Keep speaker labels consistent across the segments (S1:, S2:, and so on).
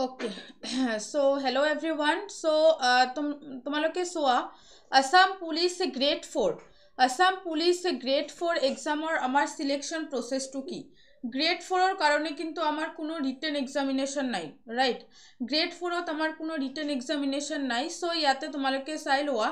S1: Okay so' hello' everyone ওৱান চ' তোমালোকে চোৱা Assam police grade four Assam police grade four এক্সামৰ আমাৰ ছিলেকশ্যন প্ৰচেছটো কি গ্ৰেড ফ'ৰৰ কাৰণে কিন্তু আমাৰ কোনো ৰিটেন এক্সামিনেশ্যন নাই ৰাইট গ্ৰেড ফ'ৰত আমাৰ কোনো ৰিটেন এক্সামিনেশ্যন নাই চ' ইয়াতে তোমালোকে চাই লোৱা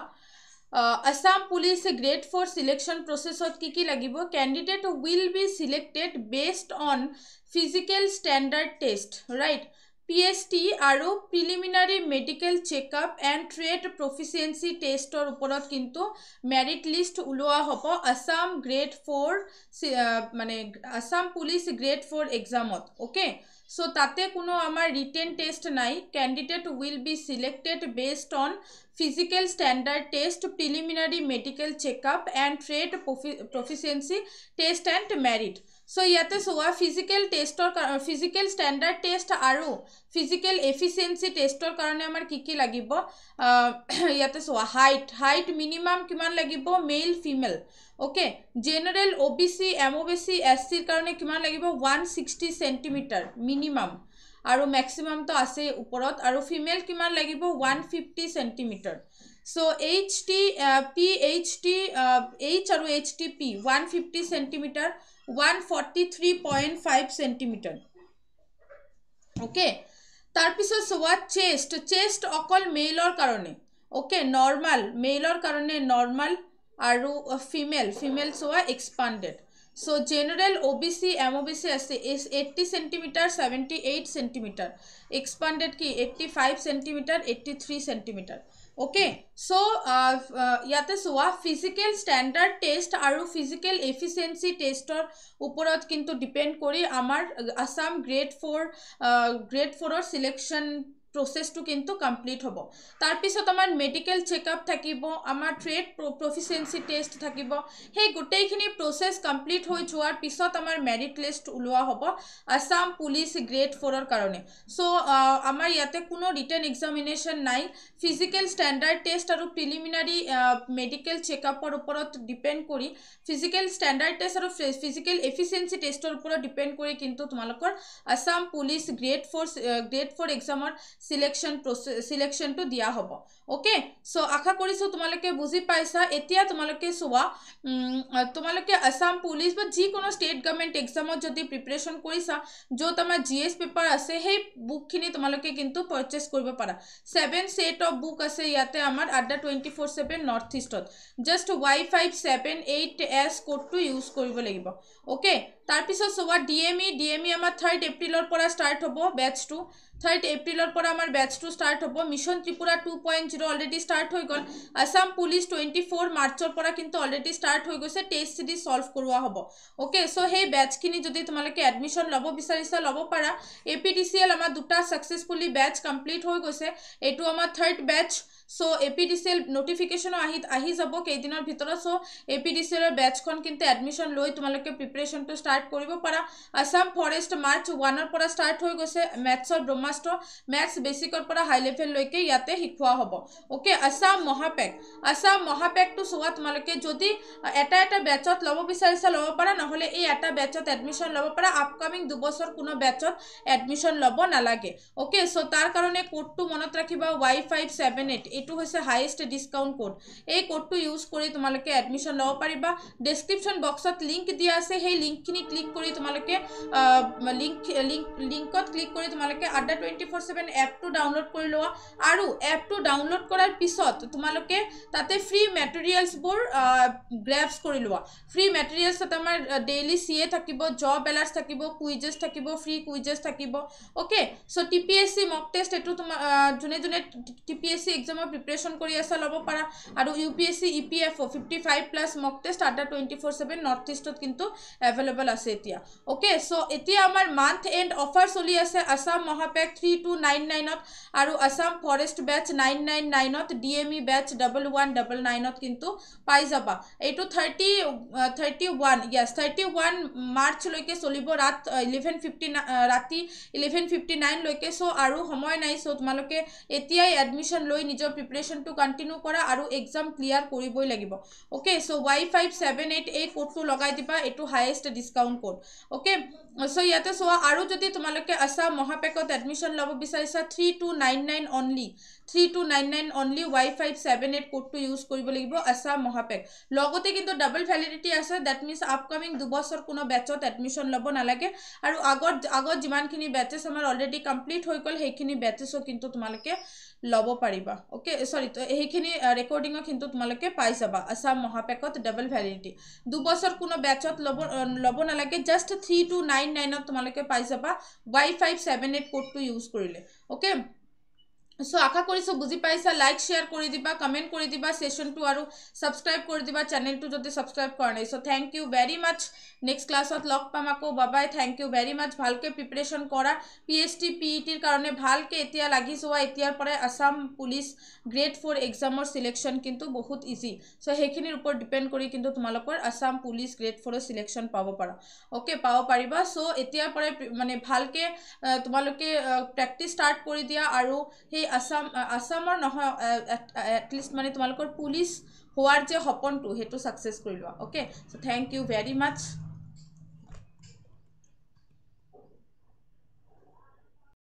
S1: Assam police grade four selection প্ৰচেছত কি কি লাগিব candidate will be selected based on physical standard test right PST আৰু preliminary medical checkup and trade proficiency টেষ্টৰ ওপৰত কিন্তু মেৰিট লিষ্ট ওলোৱা হ'ব আছাম গ্ৰেড ফ'ৰ মানে আছাম পুলিচ গ্ৰেড ফ'ৰ এক্সামত অ'কে চ' তাতে কোনো আমাৰ ৰিটেন টেষ্ট নাই candidate will be selected based on physical standard test preliminary medical checkup and trade প্ৰফি proficiency test and merit so' ইয়াতে চোৱা ফিজিকেল টেষ্টৰ কাৰণে ফিজিকেল ষ্টেণ্ডাৰ্ড টেষ্ট আৰু ফিজিকেল এফিচিয়েঞ্চি টেষ্টৰ কাৰণে আমাৰ কি কি লাগিব ইয়াতে চোৱা হাইট হাইট মিনিমাম কিমান লাগিব male female okay general O' B C M O' B C S চিৰ কাৰণে কিমান লাগিব ওৱান ছিক্সটি চেণ্টিমিটাৰ মিনিমাম আৰু মেক্সিমামটো আছে ওপৰত আৰু ফিমেল কিমান লাগিব one fifty centimetre So HT, uh, PHT, uh, H or HTP 150 centimeter, 143.5 centimeter. Okay. তারপিছত চোৱা চেষ্ট চেষ্ট অকল মেইলৰ কাৰণে অ'কে নৰ্মাল মেইলৰ কাৰণে নৰ্মাল আৰু ফিমেল ফিমেল চোৱা expanded so general OBC MOBC আছে S eighty centimetre seventy eight centimetre expanded কি eighty five centimetre eighty three centimetre okay so ইয়াতে চোৱা ফিজিকেল ষ্টেণ্ডাৰ্ড টেষ্ট আৰু ফিজিকেল এফিচিয়েঞ্চি টেষ্টৰ ওপৰত কিন্তু ডিপেণ্ড কৰি আমাৰ আছাম গ্ৰেড ফ'ৰ গ্ৰেড ফ'ৰৰ ছিলেকশ্যন প্ৰচেছটো কিন্তু কমপ্লিট হ'ব তাৰপিছত আমাৰ মেডিকেল চেকআপ থাকিব আমাৰ ট্ৰেড প্ৰফিচিয়েঞ্চি টেষ্ট থাকিব সেই গোটেইখিনি প্ৰচেছ কমপ্লিট হৈ যোৱাৰ পিছত আমাৰ মেৰিট লিষ্ট ওলোৱা হ'ব আছাম পুলিচ গ্ৰেড ফ'ৰৰ কাৰণে চ' আমাৰ ইয়াতে কোনো ৰিটাৰ্ণ এক্সামিনেশ্যন নাই ফিজিকেল ষ্টেণ্ডাৰ্ড টেষ্ট আৰু প্ৰিলিমিনাৰী মেডিকেল চেকআপৰ ওপৰত ডিপেণ্ড কৰি ফিজিকেল ষ্টেণ্ডাৰ্ড টেষ্ট আৰু ফিজিকেল এফিচিয়েঞ্চি টেষ্টৰ ওপৰত ডিপেণ্ড কৰি কিন্তু তোমালোকৰ Assam police grade four grade four এক্সামৰ ছিলেকশ্যন প্ৰচে ছিলেকশ্যনটো দিয়া হ'ব অ'কে চ' আশা কৰিছোঁ তোমালোকে বুজি পাইছা এতিয়া তোমালোকে চোৱা তোমালোকে আছাম পুলিচ বা যিকোনো ষ্টেট গভমেণ্ট এক্সামত যদি প্ৰিপেৰেশ্যন কৰিছা য'ত আমাৰ জি এছ পেপাৰ আছে সেই বুকখিনি তোমালোকে কিন্তু পাৰ্চেছ কৰিব পাৰা ছেভেন ছেট অফ বুক আছে ইয়াতে আমাৰ Adda twenty four seven north ইষ্টত just Y five seven eight S ক'ডটো ইউজ কৰিব লাগিব অ'কে তাৰপিছত চোৱা D M E D M E আমাৰ থাৰ্ড এপ্ৰিলৰ পৰা ষ্টাৰ্ট হ'ব বেটছটো থাৰ্ড এপ্ৰিলৰ পৰা আমাৰ বেটছটো ষ্টাৰ্ট হ'ব mission Tripura two point zero' already start হৈ গ'ল আছাম পুলিচ টুৱেণ্টি ফ'ৰ মাৰ্চৰ পৰা কিন্তু অলৰেডি ষ্টাৰ্ট হৈ গৈছে টেষ্ট চিৰিজ ছল্ভ কৰোৱা হ'ব অ'কে চ' সেই বেটছখিনি যদি তোমালোকে এডমিশ্যন ল'ব বিচাৰিছা ল'ব পাৰা A P T C L আমাৰ দুটা ছাকচেছফুলি বেটছ কমপ্লিট হৈ গৈছে এইটো আমাৰ third batch so' A P D C L নটিফিকেশ্যনো আহি আহি যাব কেইদিনৰ ভিতৰত so' A P D C এলৰ বেটছখন কিন্তু এডমিশ্যন লৈ তোমালোকে প্ৰিপেৰেশ্যনটো ষ্টাৰ্ট কৰিব পাৰা আছাম ফৰেষ্ট মাৰ্চ ওৱানৰ পৰা ষ্টাৰ্ট হৈ গৈছে মেথছৰ ব্ৰহ্মাষ্ট্ৰ মেথছ বেচিকৰ পৰা হাই লেভেললৈকে ইয়াতে শিকোৱা হ'ব অ'কে আছাম মহাপেক আছাম মহাপেকটো চোৱা তোমালোকে যদি এটা এটা বেটছত ল'ব বিচাৰিছা ল'ব পাৰা নহ'লে এই এটা বেটছত এডমিশ্যন ল'ব পাৰা আপকামিং দুবছৰ কোনো বেটছত এডমিশ্যন ল'ব নালাগে অ'কে চ' তাৰ কাৰণে ক'ডটো মনত ৰাখিবা ৱাই ফাইভ ছেভেন এইট এইটো হৈছে হায়েষ্ট ডিছকাউণ্ট কোড এই কোডটো ইউজ কৰি তোমালোকে এডমিশ্যন ল'ব পাৰিবা ডেছক্ৰিপশ্যন বক্সত লিংক দিয়া আছে সেই লিংকখিনি ক্লিক কৰি তোমালোকে লিংক লিংক লিংকত ক্লিক কৰি তোমালোকে আড্ডা টুৱেণ্টি ফ'ৰ ছেভেন এপটো ডাউনলোড কৰি লোৱা আৰু এপটো ডাউনলোড কৰাৰ পিছত তোমালোকে তাতে ফ্ৰী মেটেৰিয়েলছবোৰ গ্ৰেপছ কৰি লোৱা ফ্ৰী মেটেৰিয়েলছত আমাৰ ডেইলি চি এ থাকিব জব এলাৰ্ছ থাকিব কুইজেছ থাকিব ফ্ৰী কুইজেছ থাকিব okay so' T P S C mock test এইটো তোমাৰ যোনে যোনে টি পি এছ চি এক্সামৰ প্ৰিপেৰেশ্যন কৰি আছে ল'ব পাৰা আৰু U P S C E P F O' fifty five plus mock test Adda twenty four seven north ইষ্টত কিন্তু এভেইলেবল আছে এতিয়া অ'কে চ' এতিয়া আমাৰ মান্থ এণ্ড অফাৰ চলি আছে Assam Mahapack three two nine নাইনত আৰু Assam forest batch nine nine নাইনত D M E batch double one double নাইনত কিন্তু পাই যাবা এইটো thirty thirty one yes thirty one মাৰ্চলৈকে চলিব ৰাত ইলেভেন ফিফটি ৰাতি ইলেভেন ফিফটি নাইনলৈকে চ' আৰু সময় নাই চ' তোমালোকে এতিয়াই এডমিশ্যন লৈ নিজৰ নিজৰ প্ৰিপেৰেশ্যনটো কণ্টিনিউ কৰা আৰু এক্সাম ক্লিয়াৰ কৰিবই লাগিব okay so' Y five seven eight এই কোডটো লগাই দিবা এইটো highest discount code okay so' ইয়াতে চোৱা আৰু যদি তোমালোকে আছা মহাপেকত এডমিশ্যন ল'ব বিচাৰিছা three two nine nine only three two nine nine only Y five seven eight কোডটো ইউজ কৰিব লাগিব আছা মহাপেক লগতে কিন্তু ডাবল ভেলিডিটি আছে ডেট মিনছ আপকামিং দুবছৰ কোনো বেটছত এডমিশ্যন ল'ব নালাগে আৰু আগত আগত যিমানখিনি বেটছেছ আমাৰ অলৰেডি কমপ্লিট হৈ গ'ল সেইখিনি বেটছেছো কিন্তু তোমালোকে ল'ব পাৰিবা অ'কে চৰি সেইখিনি ৰেকৰ্ডিঙক কিন্তু তোমালোকে পাই যাবা আছা মহাপেকত ডাবল ভেলিডিটি দুবছৰ কোনো বেটছত ল'ব ল'ব নালাগে জাষ্ট থ্ৰী টু নাইন নাইনত তোমালোকে পাই যাবা ৱাই ফাইভ ছেভেন এইট কোডটো ইউজ কৰিলে অ'কে সো আশা করছো বুঝি পাইছা লাইক শেয়ার করে দিবা কমেন্ট করে দিবা সেশন টু আর সাবস্ক্রাইব করে দিবা চ্যানেল টু যদি সাবস্ক্রাইব করা নাই so thank you very much next ক্লাসত লগ পাম আক বাবাই থ্যাংক ইউ ভেরি মাছ ভালকে প্রিপারেশন করা পিএইচটি পিইটির কারণে ভালকে এতিয়া লাগি যা এতিয়ার পরে আসাম পুলিশ গ্রেড ফোর এক্সামর সিলেকশন কিন্তু বহুত ইজি সো সেইখিনির উপর ডিপেন্ড করে কিন্তু তোমালকর Assam police grade four selection পাব পারা ওকে পাব পারিবা সো এতিয়ার পরে মানে ভালকে তোমালকে প্র্যাকটিস স্টার্ট করে দিয়া আর সেই আসাম আসামৰ নহয় এটলিষ্ট মানে তোমালোকৰ পুলিচ হোৱাৰ যে সপোনটো সেইটো ছাকচেছ কৰি লোৱা okay so' thank you very much